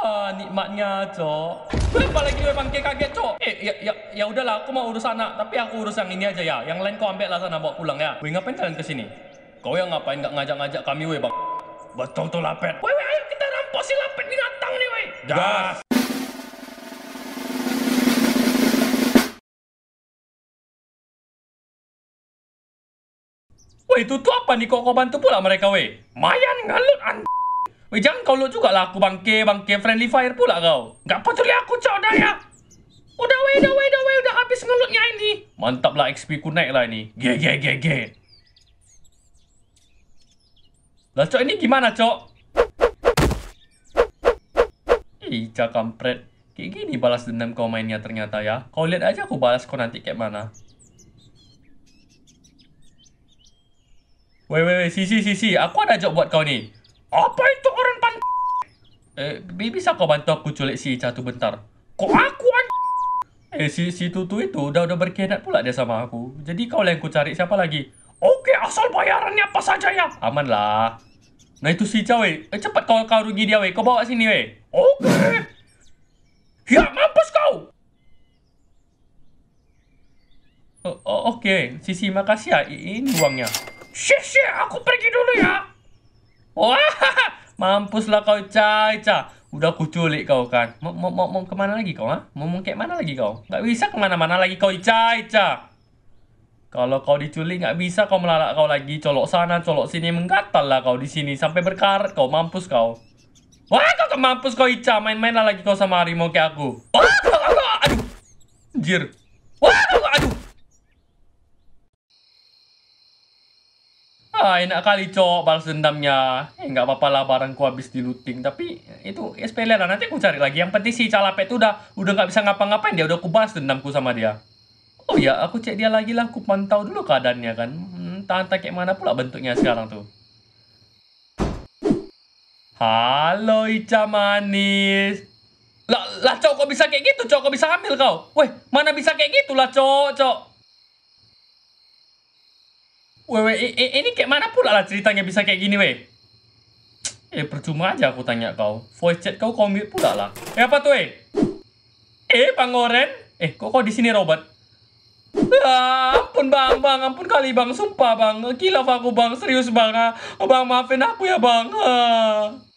Ah, nikmatnya, Cok. apalagi lagi memang kaget, Cok? Eh, ya, ya, ya udahlah, aku mau urus anak. Tapi aku urus yang ini aja ya. Yang lain kau ambil lah sana bawa pulang ya. Weh, ngapain kalian kesini? Kau yang ngapain nggak ngajak-ngajak kami, weh, bang? Betul tuh, Lapet. Weh, weh, ayo kita rampok si Lapet binatang nih, weh. Gas! Weh, itu tuh apa nih kok kau bantu pula mereka, weh? Mayan ngalut, anjing. Weh jangan kau load jugalah aku bangke bangke friendly fire pula kau. Gak peduli aku cok dah ya. Udah weh, udah weh, udah weh, udah habis ngelutnya ini. Mantap lah XP ku naik lah ini. Ge ge ge ge. Lah cok ini gimana cok? Ih, kampret. Kayak gini balas dendam kau mainnya ternyata ya. Kau lihat aja aku balas kau nanti kayak mana. Weh weh weh, si si si si, aku ada job buat kau nih. Apa itu? Eh, bisa kau bantu aku culik si Ica bentar? Kok aku an... Eh, si, si Tutu itu udah udah berkhianat pula dia sama aku. Jadi kau lah yang ku cari siapa lagi? Oke, asal bayarannya apa saja ya. Aman lah. Nah itu si Ica weh. Eh, cepat kau, kau rugi dia weh. Kau bawa sini weh. Oke. Ya, mampus kau! Oh, oh, oke, Sisi makasih ya. Ini uangnya. Shit, shit, aku pergi dulu ya. Wah, Mampuslah kau, Cai, Ca. Udah kuculik kau kan. Mau mau mau, mau kemana lagi kau, ha? Mau mau ke mana lagi kau? Nggak bisa kemana-mana lagi kau, Cai, Ca. Kalau kau diculik nggak bisa kau melalak kau lagi. Colok sana, colok sini. Menggatal lah kau di sini. Sampai berkarat kau. Mampus kau. Wah, kau mampus kau, Ica. Main-main lagi kau sama harimau kayak aku. Wah, kau aduh. Anjir. Wah, Ah, enak kali cok balas dendamnya. Eh, gak apa-apa lah barangku habis diluting Tapi itu ya, SPL lah. Nanti aku cari lagi. Yang penting si calapet itu udah udah nggak bisa ngapa-ngapain dia. Udah aku balas dendamku sama dia. Oh ya, aku cek dia lagi lah. Aku pantau dulu keadaannya kan. Hmm, entah-entah kayak mana pula bentuknya sekarang tuh. Halo Ica manis. Lah, lah cok kok bisa kayak gitu? Cok kok bisa ambil kau? Weh, mana bisa kayak gitu lah cok, cok. Wewe, ini kayak mana pula lah ceritanya bisa kayak gini, weh? Eh, percuma aja aku tanya kau. Voice chat kau komit pula lah. Eh, apa tuh, eh? Eh, Pangoren? Eh, kok kau di sini, Robert? Ah, ampun bang, bang, ampun kali bang, sumpah bang, kilaf aku bang, serius bang, ah. bang maafin aku ya bang. Ah.